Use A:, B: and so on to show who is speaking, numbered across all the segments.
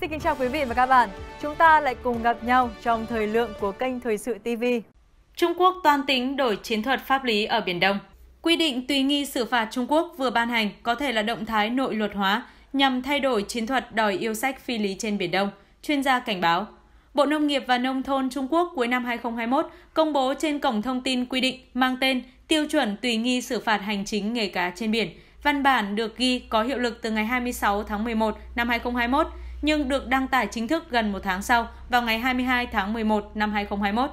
A: Xin kính chào quý vị và các bạn. Chúng ta lại cùng gặp nhau trong thời lượng của kênh Thời sự TV. Trung Quốc toan tính đổi chiến thuật pháp lý ở Biển Đông. Quy định tùy nghi xử phạt Trung Quốc vừa ban hành có thể là động thái nội luật hóa nhằm thay đổi chiến thuật đòi yêu sách phi lý trên Biển Đông, chuyên gia cảnh báo. Bộ Nông nghiệp và Nông thôn Trung Quốc cuối năm 2021 công bố trên cổng thông tin quy định mang tên Tiêu chuẩn tùy nghi xử phạt hành chính nghề cá trên biển. Văn bản được ghi có hiệu lực từ ngày 26 tháng 11 năm 2021 nhưng được đăng tải chính thức gần một tháng sau vào ngày 22 tháng 11 năm 2021.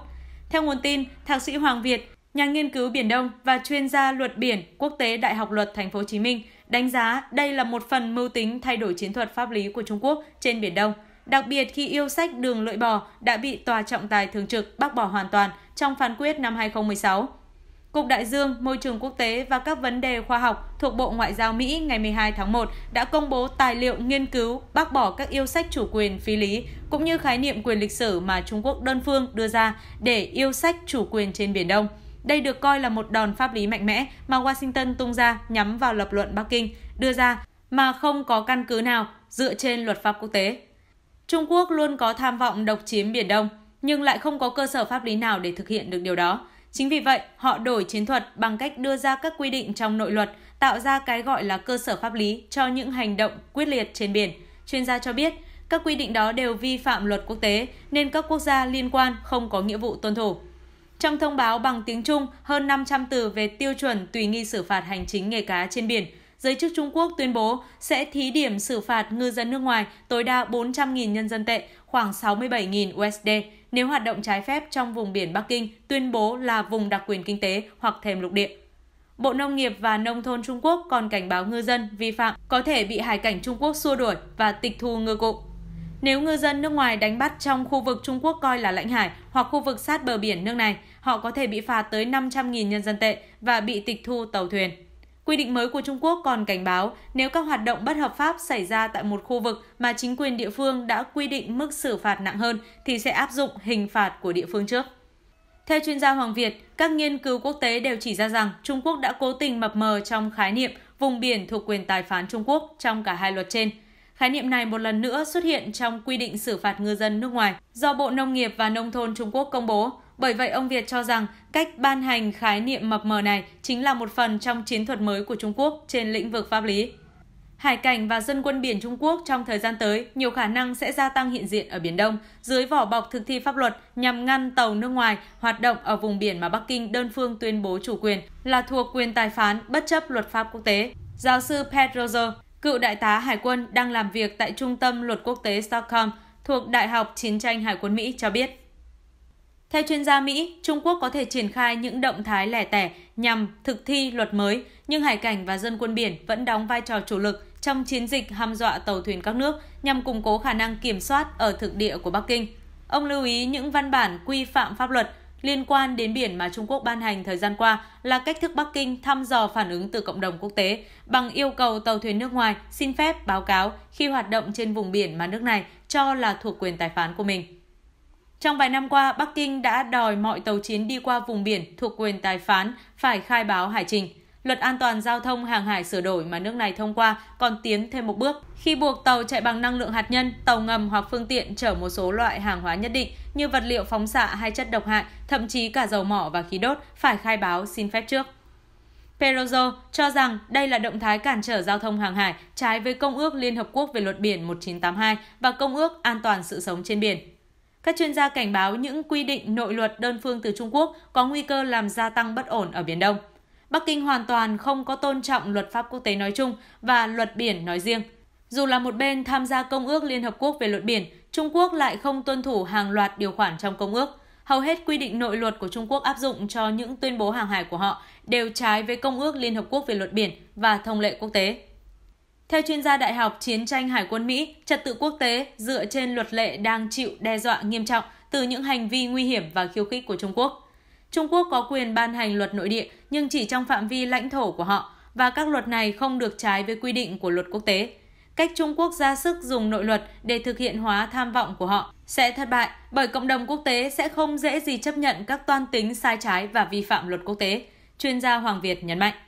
A: Theo nguồn tin, Thạc sĩ Hoàng Việt, nhà nghiên cứu Biển Đông và chuyên gia luật biển quốc tế Đại học Luật Thành phố Hồ Chí Minh đánh giá đây là một phần mưu tính thay đổi chiến thuật pháp lý của Trung Quốc trên Biển Đông, đặc biệt khi yêu sách đường lưỡi bò đã bị Tòa trọng tài thường trực bác bỏ hoàn toàn trong phán quyết năm 2016. Cục Đại dương, Môi trường quốc tế và các vấn đề khoa học thuộc Bộ Ngoại giao Mỹ ngày 12 tháng 1 đã công bố tài liệu nghiên cứu bác bỏ các yêu sách chủ quyền phi lý cũng như khái niệm quyền lịch sử mà Trung Quốc đơn phương đưa ra để yêu sách chủ quyền trên Biển Đông. Đây được coi là một đòn pháp lý mạnh mẽ mà Washington tung ra nhắm vào lập luận Bắc Kinh đưa ra mà không có căn cứ nào dựa trên luật pháp quốc tế. Trung Quốc luôn có tham vọng độc chiếm Biển Đông, nhưng lại không có cơ sở pháp lý nào để thực hiện được điều đó. Chính vì vậy, họ đổi chiến thuật bằng cách đưa ra các quy định trong nội luật, tạo ra cái gọi là cơ sở pháp lý cho những hành động quyết liệt trên biển. Chuyên gia cho biết, các quy định đó đều vi phạm luật quốc tế nên các quốc gia liên quan không có nghĩa vụ tuân thủ. Trong thông báo bằng tiếng Trung, hơn 500 từ về tiêu chuẩn tùy nghi xử phạt hành chính nghề cá trên biển – giới chức Trung Quốc tuyên bố sẽ thí điểm xử phạt ngư dân nước ngoài tối đa 400.000 nhân dân tệ, khoảng 67.000 USD, nếu hoạt động trái phép trong vùng biển Bắc Kinh tuyên bố là vùng đặc quyền kinh tế hoặc thềm lục địa. Bộ Nông nghiệp và Nông thôn Trung Quốc còn cảnh báo ngư dân vi phạm có thể bị hải cảnh Trung Quốc xua đuổi và tịch thu ngư cụ. Nếu ngư dân nước ngoài đánh bắt trong khu vực Trung Quốc coi là lãnh hải hoặc khu vực sát bờ biển nước này, họ có thể bị phạt tới 500.000 nhân dân tệ và bị tịch thu tàu thuyền. Quy định mới của Trung Quốc còn cảnh báo nếu các hoạt động bất hợp pháp xảy ra tại một khu vực mà chính quyền địa phương đã quy định mức xử phạt nặng hơn thì sẽ áp dụng hình phạt của địa phương trước. Theo chuyên gia Hoàng Việt, các nghiên cứu quốc tế đều chỉ ra rằng Trung Quốc đã cố tình mập mờ trong khái niệm vùng biển thuộc quyền tài phán Trung Quốc trong cả hai luật trên. Khái niệm này một lần nữa xuất hiện trong quy định xử phạt ngư dân nước ngoài do Bộ Nông nghiệp và Nông thôn Trung Quốc công bố. Bởi vậy, ông Việt cho rằng cách ban hành khái niệm mập mờ này chính là một phần trong chiến thuật mới của Trung Quốc trên lĩnh vực pháp lý. Hải cảnh và dân quân biển Trung Quốc trong thời gian tới nhiều khả năng sẽ gia tăng hiện diện ở Biển Đông dưới vỏ bọc thực thi pháp luật nhằm ngăn tàu nước ngoài hoạt động ở vùng biển mà Bắc Kinh đơn phương tuyên bố chủ quyền là thuộc quyền tài phán bất chấp luật pháp quốc tế. Giáo sư Pat Roger, cựu đại tá Hải quân đang làm việc tại Trung tâm Luật Quốc tế Stockholm thuộc Đại học Chiến tranh Hải quân Mỹ cho biết. Theo chuyên gia Mỹ, Trung Quốc có thể triển khai những động thái lẻ tẻ nhằm thực thi luật mới, nhưng hải cảnh và dân quân biển vẫn đóng vai trò chủ lực trong chiến dịch hăm dọa tàu thuyền các nước nhằm củng cố khả năng kiểm soát ở thực địa của Bắc Kinh. Ông lưu ý những văn bản quy phạm pháp luật liên quan đến biển mà Trung Quốc ban hành thời gian qua là cách thức Bắc Kinh thăm dò phản ứng từ cộng đồng quốc tế bằng yêu cầu tàu thuyền nước ngoài xin phép báo cáo khi hoạt động trên vùng biển mà nước này cho là thuộc quyền tài phán của mình. Trong vài năm qua, Bắc Kinh đã đòi mọi tàu chiến đi qua vùng biển thuộc quyền tài phán phải khai báo hải trình. Luật an toàn giao thông hàng hải sửa đổi mà nước này thông qua còn tiến thêm một bước khi buộc tàu chạy bằng năng lượng hạt nhân, tàu ngầm hoặc phương tiện chở một số loại hàng hóa nhất định như vật liệu phóng xạ hay chất độc hại, thậm chí cả dầu mỏ và khí đốt phải khai báo xin phép trước. Perozo cho rằng đây là động thái cản trở giao thông hàng hải trái với Công ước Liên Hợp Quốc về luật biển 1982 và Công ước An toàn sự sống trên biển các chuyên gia cảnh báo những quy định nội luật đơn phương từ Trung Quốc có nguy cơ làm gia tăng bất ổn ở Biển Đông. Bắc Kinh hoàn toàn không có tôn trọng luật pháp quốc tế nói chung và luật biển nói riêng. Dù là một bên tham gia Công ước Liên Hợp Quốc về luật biển, Trung Quốc lại không tuân thủ hàng loạt điều khoản trong Công ước. Hầu hết quy định nội luật của Trung Quốc áp dụng cho những tuyên bố hàng hải của họ đều trái với Công ước Liên Hợp Quốc về luật biển và thông lệ quốc tế. Theo chuyên gia Đại học Chiến tranh Hải quân Mỹ, trật tự quốc tế dựa trên luật lệ đang chịu đe dọa nghiêm trọng từ những hành vi nguy hiểm và khiêu khích của Trung Quốc. Trung Quốc có quyền ban hành luật nội địa nhưng chỉ trong phạm vi lãnh thổ của họ và các luật này không được trái với quy định của luật quốc tế. Cách Trung Quốc ra sức dùng nội luật để thực hiện hóa tham vọng của họ sẽ thất bại bởi cộng đồng quốc tế sẽ không dễ gì chấp nhận các toan tính sai trái và vi phạm luật quốc tế, chuyên gia Hoàng Việt nhấn mạnh.